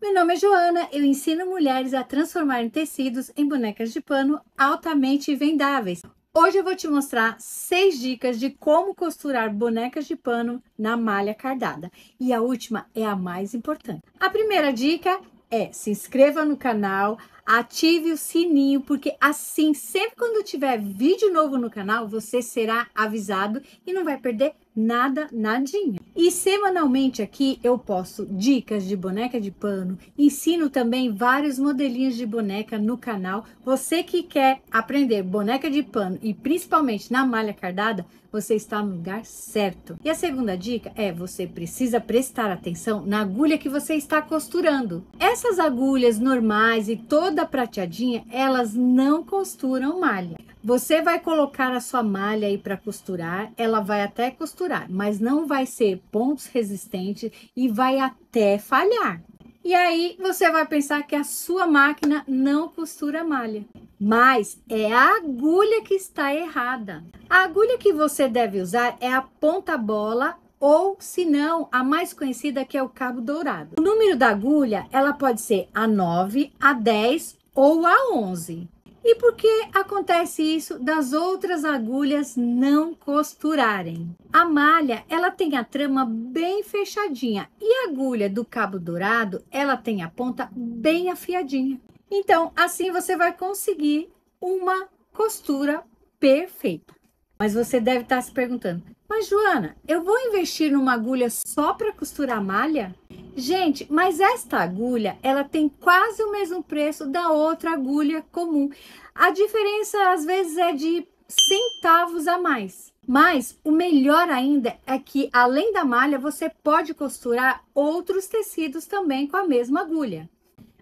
Meu nome é Joana, eu ensino mulheres a transformar tecidos em bonecas de pano altamente vendáveis. Hoje eu vou te mostrar seis dicas de como costurar bonecas de pano na malha cardada. E a última é a mais importante. A primeira dica é se inscreva no canal, ative o sininho, porque assim, sempre quando tiver vídeo novo no canal, você será avisado e não vai perder nada, nadinha. E semanalmente aqui eu posto dicas de boneca de pano, ensino também vários modelinhos de boneca no canal. Você que quer aprender boneca de pano e principalmente na malha cardada, você está no lugar certo. E a segunda dica é você precisa prestar atenção na agulha que você está costurando. Essas agulhas normais e todas da prateadinha, elas não costuram malha. Você vai colocar a sua malha aí para costurar, ela vai até costurar, mas não vai ser pontos resistentes e vai até falhar. E aí você vai pensar que a sua máquina não costura malha. Mas é a agulha que está errada. A agulha que você deve usar é a ponta bola ou, se não, a mais conhecida que é o cabo dourado. O número da agulha, ela pode ser a 9, a 10 ou a 11. E por que acontece isso das outras agulhas não costurarem? A malha, ela tem a trama bem fechadinha e a agulha do cabo dourado, ela tem a ponta bem afiadinha. Então, assim você vai conseguir uma costura perfeita. Mas você deve estar se perguntando: mas Joana, eu vou investir numa agulha só para costurar malha? Gente, mas esta agulha, ela tem quase o mesmo preço da outra agulha comum. A diferença às vezes é de centavos a mais. Mas o melhor ainda é que além da malha, você pode costurar outros tecidos também com a mesma agulha.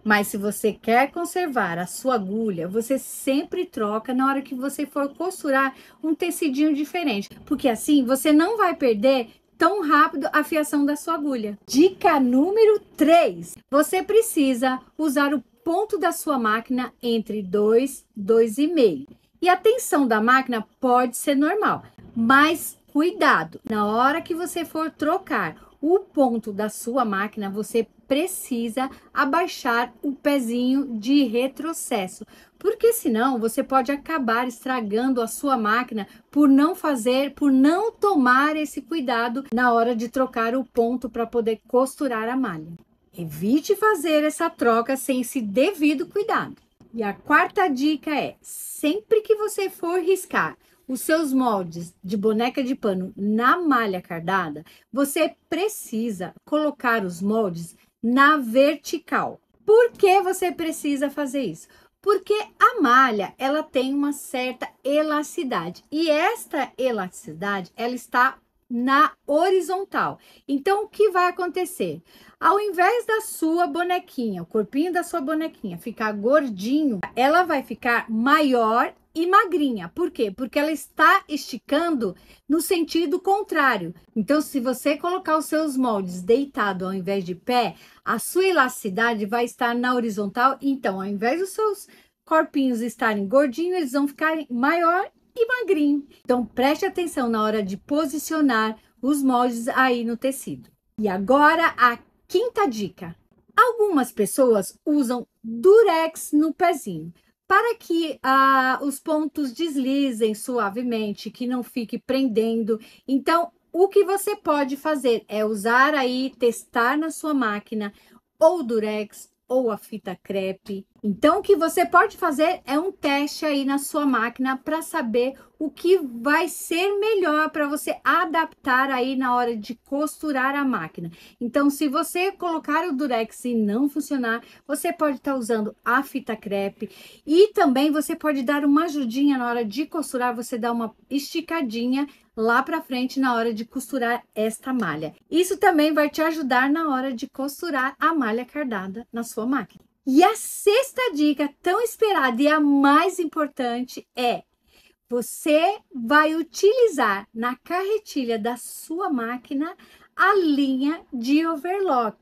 Mas se você quer conservar a sua agulha, você sempre troca na hora que você for costurar um tecidinho diferente, porque assim você não vai perder tão rápido a fiação da sua agulha. Dica número 3. Você precisa usar o ponto da sua máquina entre 2 e meio. E a tensão da máquina pode ser normal, mas cuidado. Na hora que você for trocar o ponto da sua máquina, você precisa abaixar o pezinho de retrocesso, porque senão você pode acabar estragando a sua máquina por não fazer, por não tomar esse cuidado na hora de trocar o ponto para poder costurar a malha. Evite fazer essa troca sem esse devido cuidado. E a quarta dica é: sempre que você for riscar os seus moldes de boneca de pano na malha cardada, você precisa colocar os moldes na vertical. Por que você precisa fazer isso? Porque a malha, ela tem uma certa elasticidade. E esta elasticidade, ela está na horizontal. Então, o que vai acontecer? Ao invés da sua bonequinha, o corpinho da sua bonequinha ficar gordinho, ela vai ficar maior e magrinha. Por quê? Porque ela está esticando no sentido contrário. Então, se você colocar os seus moldes deitado ao invés de pé, a sua elasticidade vai estar na horizontal. Então, ao invés dos seus corpinhos estarem gordinhos, eles vão ficar maior e magrinho. Então, preste atenção na hora de posicionar os moldes aí no tecido. E agora, a quinta dica. Algumas pessoas usam durex no pezinho. Para que ah, os pontos deslizem suavemente, que não fique prendendo. Então, o que você pode fazer é usar aí, testar na sua máquina ou durex ou a fita crepe então, o que você pode fazer é um teste aí na sua máquina para saber o que vai ser melhor para você adaptar aí na hora de costurar a máquina. Então, se você colocar o durex e não funcionar, você pode estar tá usando a fita crepe e também você pode dar uma ajudinha na hora de costurar, você dá uma esticadinha lá para frente na hora de costurar esta malha. Isso também vai te ajudar na hora de costurar a malha cardada na sua máquina. E a sexta dica, tão esperada e a mais importante, é: você vai utilizar na carretilha da sua máquina a linha de overlock.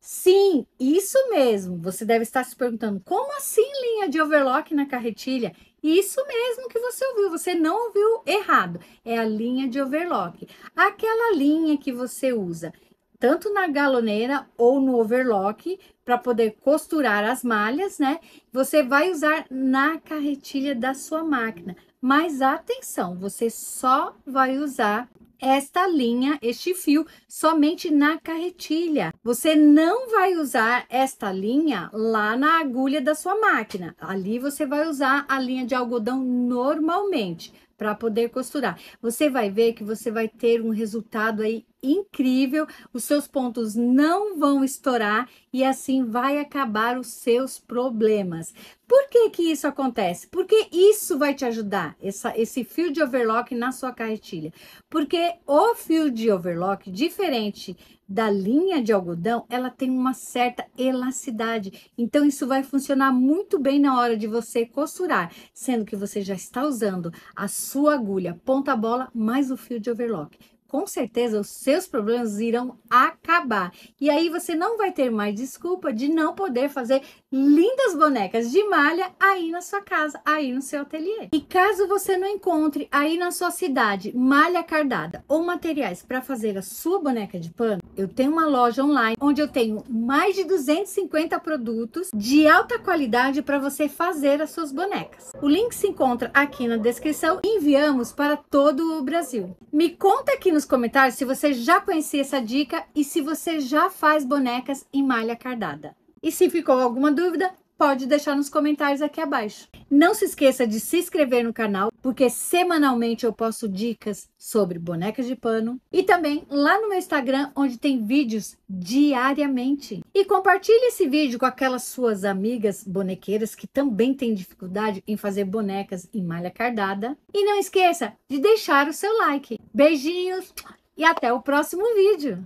Sim, isso mesmo. Você deve estar se perguntando: como assim linha de overlock na carretilha? Isso mesmo que você ouviu, você não ouviu errado. É a linha de overlock. Aquela linha que você usa tanto na galoneira ou no overlock para poder costurar as malhas, né? Você vai usar na carretilha da sua máquina. Mas atenção, você só vai usar esta linha, este fio, somente na carretilha. Você não vai usar esta linha lá na agulha da sua máquina. Ali você vai usar a linha de algodão normalmente para poder costurar. Você vai ver que você vai ter um resultado aí incrível, os seus pontos não vão estourar e assim vai acabar os seus problemas. Por que que isso acontece? Porque isso vai te ajudar, essa, esse fio de overlock na sua carretilha. Porque o fio de overlock, diferente da linha de algodão, ela tem uma certa elasticidade. Então isso vai funcionar muito bem na hora de você costurar, sendo que você já está usando a sua agulha ponta bola mais o fio de overlock com certeza os seus problemas irão acabar. E aí você não vai ter mais desculpa de não poder fazer lindas bonecas de malha aí na sua casa, aí no seu ateliê. E caso você não encontre aí na sua cidade malha cardada ou materiais para fazer a sua boneca de pano, eu tenho uma loja online onde eu tenho mais de 250 produtos de alta qualidade para você fazer as suas bonecas. O link se encontra aqui na descrição. Enviamos para todo o Brasil. Me conta aqui no nos comentários se você já conhecia essa dica e se você já faz bonecas em malha cardada. E se ficou alguma dúvida, pode deixar nos comentários aqui abaixo. Não se esqueça de se inscrever no canal, porque semanalmente eu posto dicas sobre bonecas de pano e também lá no meu Instagram, onde tem vídeos diariamente. E compartilhe esse vídeo com aquelas suas amigas bonequeiras que também têm dificuldade em fazer bonecas em malha cardada. E não esqueça de deixar o seu like. Beijinhos e até o próximo vídeo!